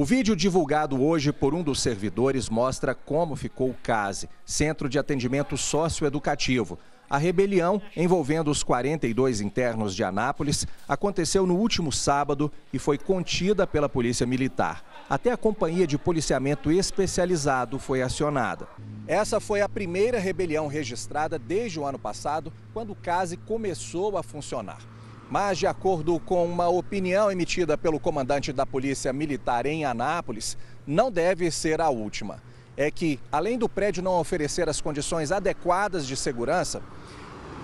O vídeo divulgado hoje por um dos servidores mostra como ficou o CASE, Centro de Atendimento Socioeducativo. A rebelião envolvendo os 42 internos de Anápolis aconteceu no último sábado e foi contida pela Polícia Militar. Até a Companhia de Policiamento Especializado foi acionada. Essa foi a primeira rebelião registrada desde o ano passado, quando o CASE começou a funcionar. Mas, de acordo com uma opinião emitida pelo comandante da Polícia Militar em Anápolis, não deve ser a última. É que, além do prédio não oferecer as condições adequadas de segurança,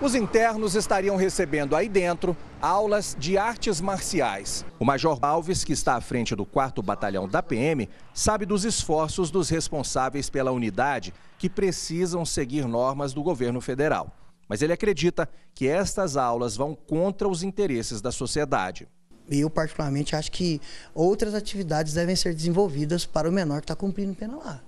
os internos estariam recebendo aí dentro aulas de artes marciais. O Major Alves, que está à frente do 4 Batalhão da PM, sabe dos esforços dos responsáveis pela unidade que precisam seguir normas do governo federal. Mas ele acredita que estas aulas vão contra os interesses da sociedade. Eu, particularmente, acho que outras atividades devem ser desenvolvidas para o menor que está cumprindo pena lá.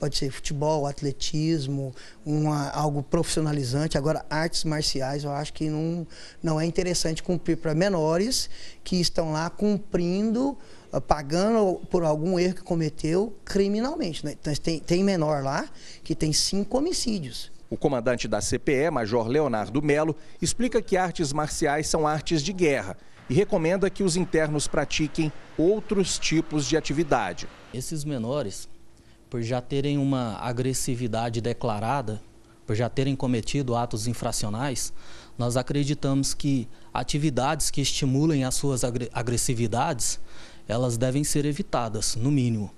Pode ser futebol, atletismo, uma, algo profissionalizante. Agora, artes marciais, eu acho que não, não é interessante cumprir para menores que estão lá cumprindo, ah, pagando por algum erro que cometeu criminalmente. Né? Então, tem, tem menor lá que tem cinco homicídios. O comandante da CPE, Major Leonardo Melo, explica que artes marciais são artes de guerra e recomenda que os internos pratiquem outros tipos de atividade. Esses menores, por já terem uma agressividade declarada, por já terem cometido atos infracionais, nós acreditamos que atividades que estimulem as suas agressividades, elas devem ser evitadas, no mínimo.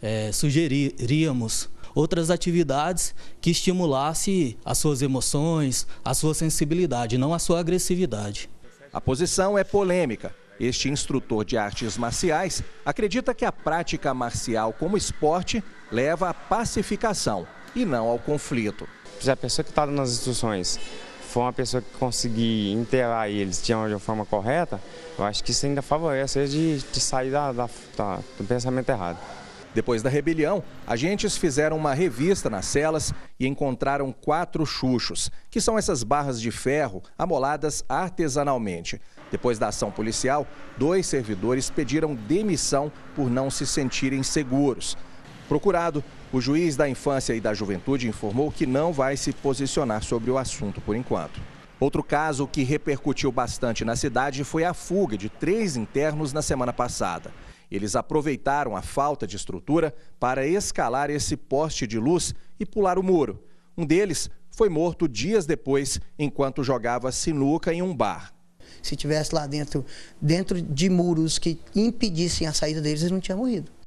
É, sugeriríamos outras atividades que estimulasse as suas emoções, a sua sensibilidade, não a sua agressividade. A posição é polêmica. Este instrutor de artes marciais acredita que a prática marcial como esporte leva à pacificação e não ao conflito. Se a pessoa que está nas instruções for uma pessoa que conseguir interar eles de uma forma correta, eu acho que isso ainda favorece de, de sair da, da, da, do pensamento errado. Depois da rebelião, agentes fizeram uma revista nas celas e encontraram quatro chuchos, que são essas barras de ferro amoladas artesanalmente. Depois da ação policial, dois servidores pediram demissão por não se sentirem seguros. Procurado, o juiz da infância e da juventude informou que não vai se posicionar sobre o assunto por enquanto. Outro caso que repercutiu bastante na cidade foi a fuga de três internos na semana passada. Eles aproveitaram a falta de estrutura para escalar esse poste de luz e pular o muro. Um deles foi morto dias depois, enquanto jogava sinuca em um bar. Se tivesse lá dentro, dentro de muros que impedissem a saída deles, eles não tinham morrido.